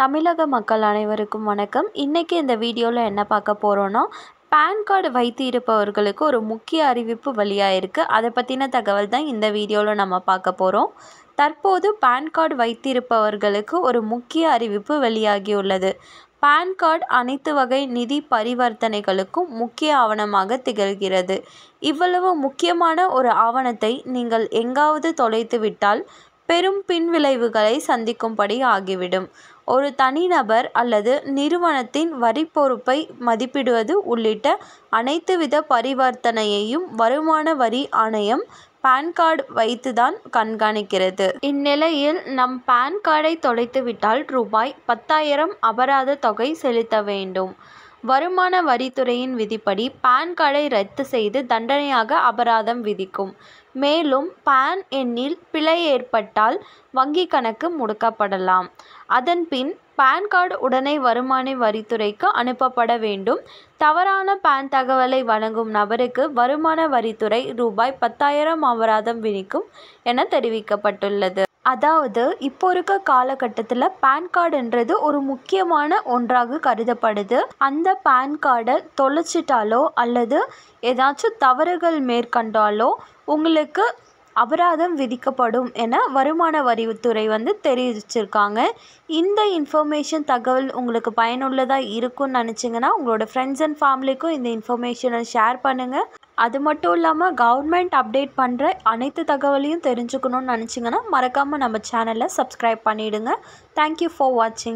தமிழக மக்கள் அனைவருக்கும் வணக்கம் இன்றைக்கி இந்த வீடியோவில் என்ன பார்க்க போகிறோன்னா பேன் கார்டு வைத்து இருப்பவர்களுக்கு ஒரு முக்கிய அறிவிப்பு வழியாக இருக்குது அதை பற்றின தகவல் தான் இந்த வீடியோவில் நம்ம பார்க்க போகிறோம் தற்போது பேன் கார்டு வைத்திருப்பவர்களுக்கு ஒரு முக்கிய அறிவிப்பு வெளியாகியுள்ளது பான் கார்டு அனைத்து வகை நிதி பரிவர்த்தனைகளுக்கும் முக்கிய ஆவணமாக திகழ்கிறது இவ்வளவு முக்கியமான ஒரு ஆவணத்தை நீங்கள் எங்காவது தொலைத்துவிட்டால் பெரும் பின்விளைவுகளை சந்திக்கும்படி ஆகிவிடும் ஒரு தனிநபர் அல்லது நிறுவனத்தின் வரி பொறுப்பை மதிப்பிடுவது உள்ளிட்ட அனைத்துவித பரிவர்த்தனையையும் வருமான வரி ஆணையம் பான் கார்டு வைத்து தான் கண்காணிக்கிறது இந்நிலையில் நம் பான் கார்டை தொலைத்துவிட்டால் ரூபாய் பத்தாயிரம் அபராத தொகை செலுத்த வேண்டும் வருமான வரித்துறையின் விதிப்படி பான் கார்டை ரத்து செய்து தண்டனையாக அபராதம் விதிக்கும் மேலும் பான் எண்ணில் பிழை ஏற்பட்டால் வங்கிக் கணக்கு முடக்கப்படலாம் அதன்பின் பான் கார்டு உடனே வருமான வரித்துறைக்கு அனுப்பப்பட வேண்டும் தவறான பான் தகவலை வழங்கும் நபருக்கு வருமான வரித்துறை ரூபாய் பத்தாயிரம் அபராதம் விதிக்கும் என தெரிவிக்கப்பட்டுள்ளது அதாவது இப்போ இருக்க காலகட்டத்தில் பேன் கார்டுன்றது ஒரு முக்கியமான ஒன்றாக கருதப்படுது அந்த பேன் கார்டை தொலைச்சிட்டாலோ அல்லது ஏதாச்சும் தவறுகள் மேற்கொண்டாலோ உங்களுக்கு அபராதம் விதிக்கப்படும் என வருமான வரித்துறை வந்து தெரிவிச்சிருக்காங்க இந்த இன்ஃபர்மேஷன் தகவல் உங்களுக்கு பயனுள்ளதாக இருக்கும்னு நினச்சிங்கன்னா உங்களோட ஃப்ரெண்ட்ஸ் அண்ட் ஃபேமிலிக்கும் இந்த இன்ஃபர்மேஷனை ஷேர் பண்ணுங்கள் அது மட்டும் இல்லாமல் கவர்மெண்ட் அப்டேட் பண்ணுற அனைத்து தகவலையும் தெரிஞ்சுக்கணும்னு நினச்சிங்கன்னா மறக்காமல் நம்ம சேனலை சப்ஸ்கிரைப் பண்ணிவிடுங்க தேங்க்யூ ஃபார் வாட்சிங்